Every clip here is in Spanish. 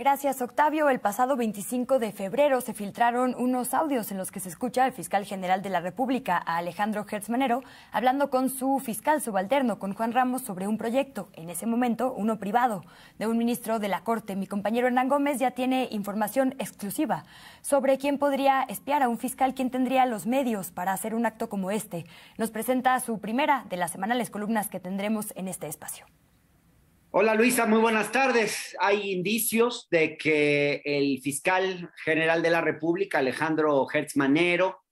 Gracias, Octavio. El pasado 25 de febrero se filtraron unos audios en los que se escucha al fiscal general de la República, a Alejandro Hertzmanero, hablando con su fiscal subalterno, con Juan Ramos, sobre un proyecto, en ese momento uno privado, de un ministro de la Corte. Mi compañero Hernán Gómez ya tiene información exclusiva sobre quién podría espiar a un fiscal, quién tendría los medios para hacer un acto como este. Nos presenta su primera de las semanales columnas que tendremos en este espacio. Hola Luisa, muy buenas tardes. Hay indicios de que el fiscal general de la República, Alejandro Hertzmanero,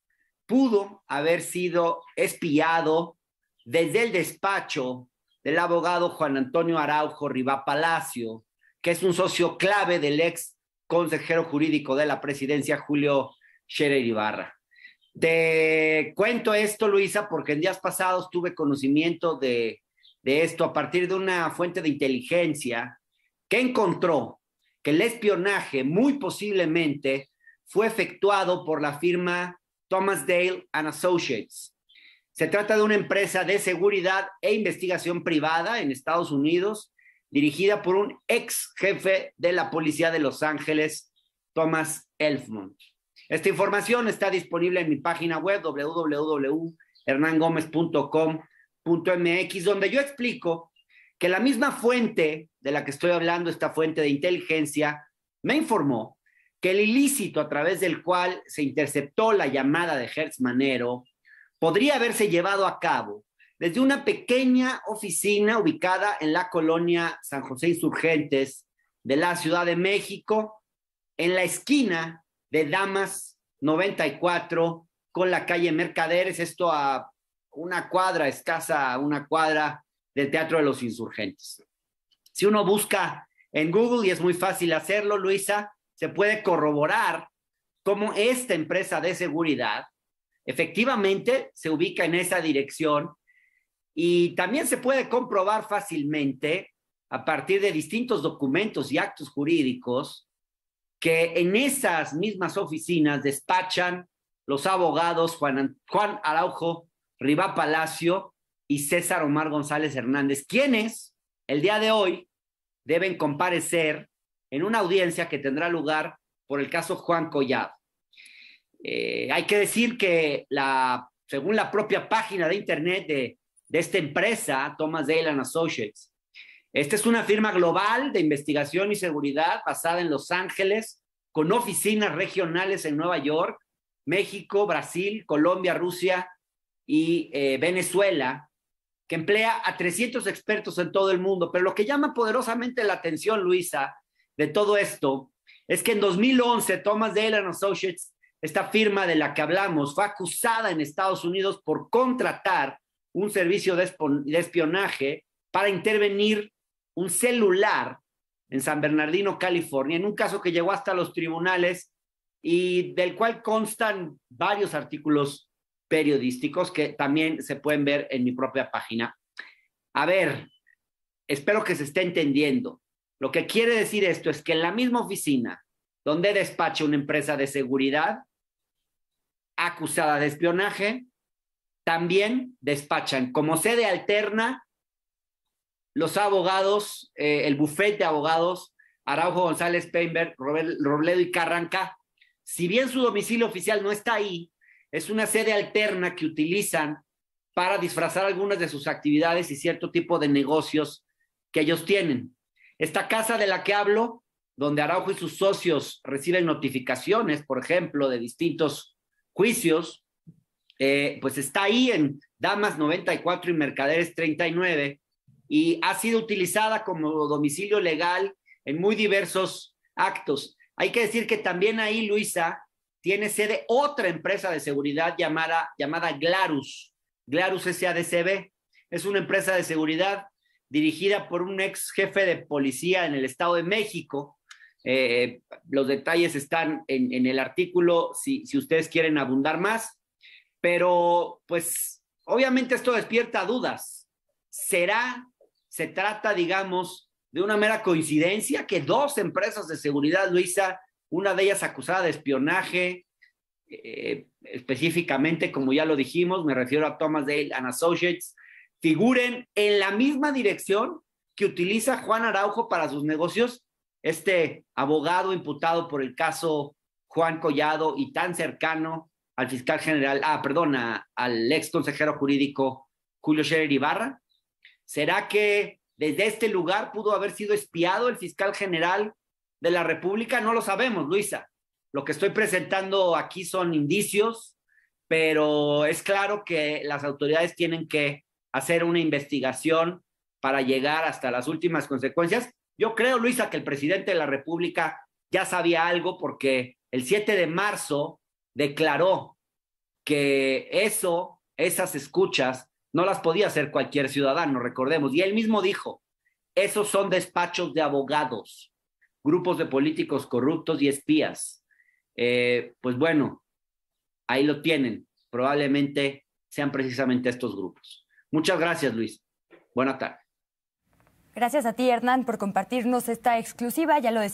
pudo haber sido espiado desde el despacho del abogado Juan Antonio Araujo Rivá Palacio, que es un socio clave del ex consejero jurídico de la presidencia, Julio Scherer Ibarra. Te cuento esto, Luisa, porque en días pasados tuve conocimiento de de esto a partir de una fuente de inteligencia que encontró que el espionaje muy posiblemente fue efectuado por la firma Thomas Dale Associates. Se trata de una empresa de seguridad e investigación privada en Estados Unidos, dirigida por un ex jefe de la policía de Los Ángeles, Thomas Elfman. Esta información está disponible en mi página web www.hernangomez.com .mx, donde yo explico que la misma fuente de la que estoy hablando, esta fuente de inteligencia, me informó que el ilícito a través del cual se interceptó la llamada de Hertz Manero podría haberse llevado a cabo desde una pequeña oficina ubicada en la colonia San José Insurgentes de la Ciudad de México, en la esquina de Damas 94 con la calle Mercaderes, esto a una cuadra escasa, una cuadra del Teatro de los Insurgentes. Si uno busca en Google, y es muy fácil hacerlo, Luisa, se puede corroborar cómo esta empresa de seguridad efectivamente se ubica en esa dirección y también se puede comprobar fácilmente a partir de distintos documentos y actos jurídicos que en esas mismas oficinas despachan los abogados Juan, Juan Araujo Riva Palacio y César Omar González Hernández, quienes el día de hoy deben comparecer en una audiencia que tendrá lugar por el caso Juan Collado. Eh, hay que decir que la, según la propia página de internet de, de esta empresa, Thomas Dale Associates, esta es una firma global de investigación y seguridad basada en Los Ángeles, con oficinas regionales en Nueva York, México, Brasil, Colombia, Rusia, y eh, Venezuela, que emplea a 300 expertos en todo el mundo. Pero lo que llama poderosamente la atención, Luisa, de todo esto, es que en 2011 Thomas Dale Associates, esta firma de la que hablamos, fue acusada en Estados Unidos por contratar un servicio de espionaje para intervenir un celular en San Bernardino, California, en un caso que llegó hasta los tribunales y del cual constan varios artículos periodísticos que también se pueden ver en mi propia página. A ver, espero que se esté entendiendo. Lo que quiere decir esto es que en la misma oficina donde despacha una empresa de seguridad acusada de espionaje, también despachan como sede alterna los abogados, eh, el bufete de abogados Araujo González Peinberg, Robledo y Carranca. Si bien su domicilio oficial no está ahí, es una sede alterna que utilizan para disfrazar algunas de sus actividades y cierto tipo de negocios que ellos tienen. Esta casa de la que hablo, donde Araujo y sus socios reciben notificaciones, por ejemplo, de distintos juicios, eh, pues está ahí en Damas 94 y Mercaderes 39 y ha sido utilizada como domicilio legal en muy diversos actos. Hay que decir que también ahí, Luisa, tiene sede otra empresa de seguridad llamada, llamada Glarus. Glarus SADCB es una empresa de seguridad dirigida por un ex jefe de policía en el Estado de México. Eh, los detalles están en, el artículo si, si, ustedes quieren abundar más, pero pues obviamente esto despierta dudas. ¿Será, se trata, digamos, de una mera coincidencia que dos empresas de seguridad, Luisa, una de ellas acusada de espionaje, eh, específicamente, como ya lo dijimos, me refiero a Thomas Dale and Associates, figuren en la misma dirección que utiliza Juan Araujo para sus negocios, este abogado imputado por el caso Juan Collado y tan cercano al fiscal general, ah, perdona, al ex consejero jurídico Julio Scherer Ibarra. ¿Será que desde este lugar pudo haber sido espiado el fiscal general de la República? No lo sabemos, Luisa. Lo que estoy presentando aquí son indicios, pero es claro que las autoridades tienen que hacer una investigación para llegar hasta las últimas consecuencias. Yo creo, Luisa, que el presidente de la República ya sabía algo porque el 7 de marzo declaró que eso, esas escuchas, no las podía hacer cualquier ciudadano, recordemos. Y él mismo dijo, esos son despachos de abogados grupos de políticos corruptos y espías. Eh, pues bueno, ahí lo tienen. Probablemente sean precisamente estos grupos. Muchas gracias, Luis. Buenas tardes. Gracias a ti, Hernán, por compartirnos esta exclusiva. Ya lo